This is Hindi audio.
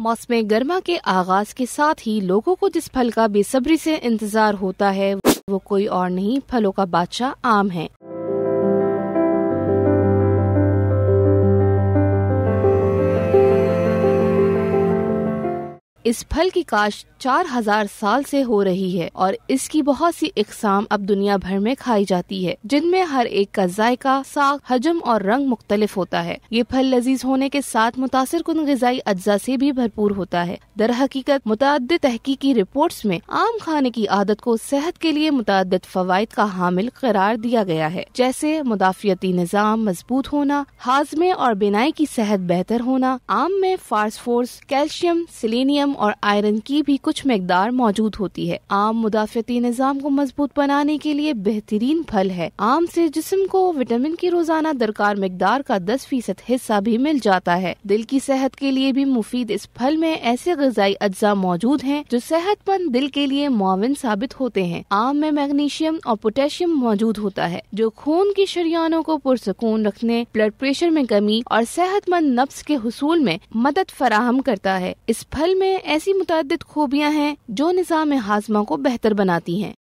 मौसम गर्मा के आगाज के साथ ही लोगों को जिस फल का बेसब्री से इंतजार होता है वो कोई और नहीं फलों का बादशाह आम है इस फल की काश 4000 साल से हो रही है और इसकी बहुत सी इकसाम अब दुनिया भर में खाई जाती है जिनमें हर एक का जायका साग हजम और रंग मुख्तलिफ होता है ये फल लजीज होने के साथ मुतासर कुन गजाई अज्जा से भी भरपूर होता है दर हकीकत मुतद तहकी रिपोर्ट में आम खाने की आदत को सेहत के लिए मुतद फवायद का हामिल करार दिया गया है जैसे मुदाफियती निज़ाम मजबूत होना हाजमे और बिनाई की सेहत बेहतर होना आम में फोर्स कैल्शियम सिलेनियम और आयरन की भी कुछ मकदार मौजूद होती है आम मुदाफती निज़ाम को मजबूत बनाने के लिए बेहतरीन फल है आम से जिसम को विटामिन की रोजाना दरकार मकदार का दस फीसद हिस्सा भी मिल जाता है दिल की सेहत के लिए भी मुफीद इस फल में ऐसे गजाई अज्जा मौजूद है जो सेहतमंद दिल के लिए मुआवन साबित होते हैं आम में मैग्नीशियम और पोटेशियम मौजूद होता है जो खून की शरियानों को पुरसकून रखने ब्लड प्रेशर में कमी और सेहतमंद नफ्स के हसूल में मदद फराहम करता है इस फल में ऐसी मुतद खूबियाँ हैं जो निज़ाम हाजमा को बेहतर बनाती हैं